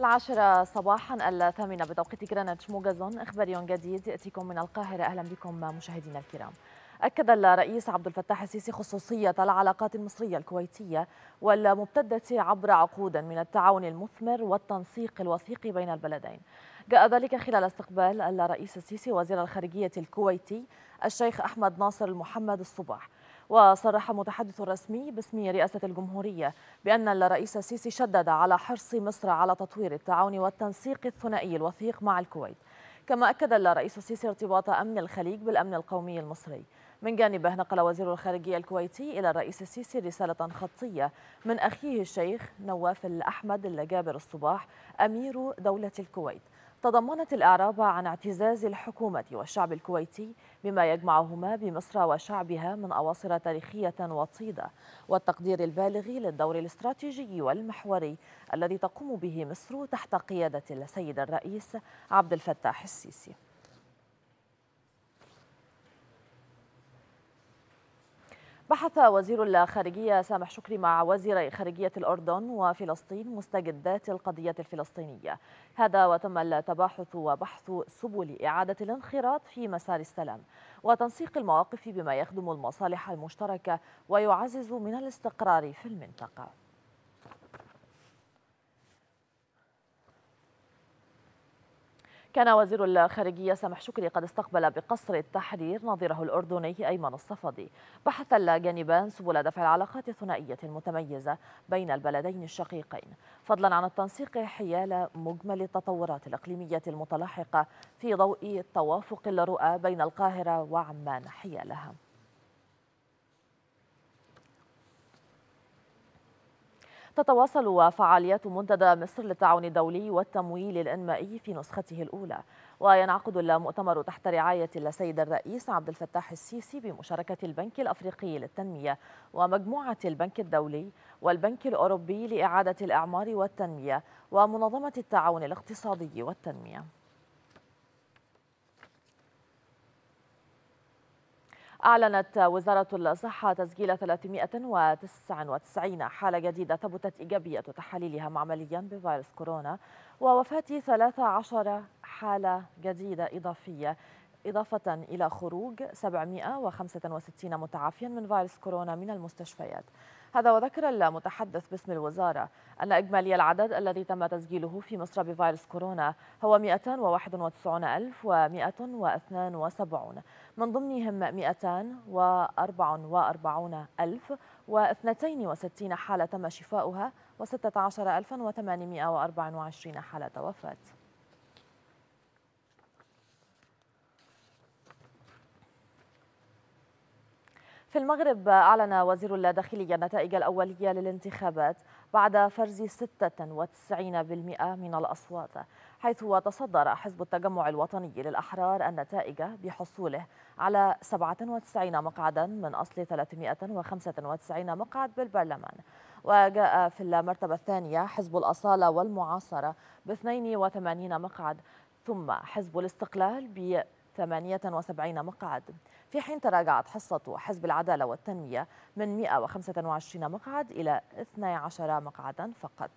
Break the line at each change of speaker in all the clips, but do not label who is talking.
العاشرة صباحا الثامنة بتوقيت جرينتش موجز إخباري جديد يأتيكم من القاهرة أهلا بكم مشاهدينا الكرام أكد الرئيس عبد الفتاح السيسي خصوصية العلاقات المصرية الكويتية والممتدة عبر عقود من التعاون المثمر والتنسيق الوثيق بين البلدين جاء ذلك خلال استقبال الرئيس السيسي وزير الخارجية الكويتي الشيخ أحمد ناصر المحمد الصباح وصرح متحدث رسمي باسم رئاسة الجمهورية بأن الرئيس السيسي شدد على حرص مصر على تطوير التعاون والتنسيق الثنائي الوثيق مع الكويت كما أكد الرئيس السيسي ارتباط أمن الخليج بالأمن القومي المصري من جانبه نقل وزير الخارجية الكويتي إلى الرئيس السيسي رسالة خطية من أخيه الشيخ نواف الأحمد الجابر الصباح أمير دولة الكويت تضمنت الأعراب عن اعتزاز الحكومة والشعب الكويتي بما يجمعهما بمصر وشعبها من أواصر تاريخية وطيدة والتقدير البالغ للدور الاستراتيجي والمحوري الذي تقوم به مصر تحت قيادة السيد الرئيس عبد الفتاح السيسي بحث وزير الخارجية سامح شكري مع وزيري خارجية الأردن وفلسطين مستجدات القضية الفلسطينية هذا وتم التباحث وبحث سبل إعادة الانخراط في مسار السلام وتنسيق المواقف بما يخدم المصالح المشتركة ويعزز من الاستقرار في المنطقة كان وزير الخارجية سامح شكري قد استقبل بقصر التحرير نظيره الأردني أيمن الصفدي بحث الجانبان سبل دفع العلاقات الثنائية المتميزة بين البلدين الشقيقين فضلا عن التنسيق حيال مجمل التطورات الإقليمية المتلاحقة في ضوء توافق الرؤى بين القاهرة وعمان حيالها تتواصل فعاليات منتدى مصر للتعاون الدولي والتمويل الانمائي في نسخته الاولى وينعقد المؤتمر تحت رعايه السيد الرئيس عبد الفتاح السيسي بمشاركه البنك الافريقي للتنميه ومجموعه البنك الدولي والبنك الاوروبي لاعاده الاعمار والتنميه ومنظمه التعاون الاقتصادي والتنميه أعلنت وزارة الصحة تسجيل 399 حالة جديدة ثبتت إيجابية تحاليلها معمليا بفيروس كورونا ووفاة 13 حالة جديدة إضافية إضافة إلى خروج 765 متعافيا من فيروس كورونا من المستشفيات هذا وذكر المتحدث باسم الوزارة أن إجمالي العدد الذي تم تسجيله في مصر بفيروس كورونا هو 291172 من ضمنهم 244062 حالة تم شفاؤها و16824 حالة وفاة في المغرب أعلن وزير الداخلية النتائج الأولية للانتخابات بعد فرز 96% من الأصوات حيث تصدر حزب التجمع الوطني للأحرار النتائج بحصوله على 97 مقعدا من أصل 395 مقعد بالبرلمان وجاء في المرتبة الثانية حزب الأصالة والمعاصرة ب 82 مقعد ثم حزب الاستقلال ب 78 مقعد في حين تراجعت حصة حزب العدالة والتنمية من 125 مقعد إلى 12 مقعدا فقط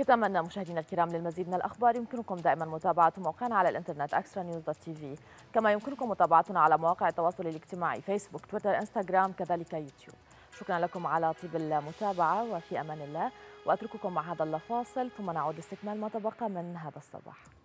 ختاما مشاهدينا الكرام للمزيد من الاخبار يمكنكم دائما متابعه موقعنا على الانترنت اكسترا نيوز دوت تي في كما يمكنكم متابعتنا على مواقع التواصل الاجتماعي فيسبوك تويتر انستغرام كذلك يوتيوب شكرا لكم على طيب المتابعه وفي امان الله واترككم مع هذا الفاصل ثم نعود لاستكمال ما تبقى من هذا الصباح